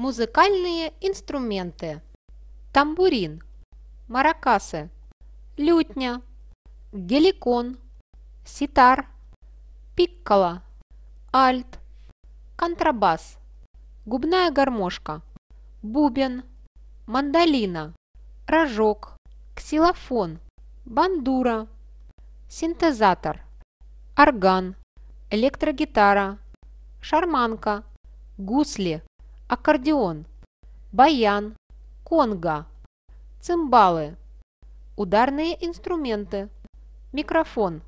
Музыкальные инструменты. Тамбурин, маракасы, лютня, геликон, ситар, пиккола, альт, контрабас, губная гармошка, бубен, мандолина, рожок, ксилофон, бандура, синтезатор, орган, электрогитара, шарманка, гусли, аккордеон, баян, конга, цимбалы, ударные инструменты, микрофон –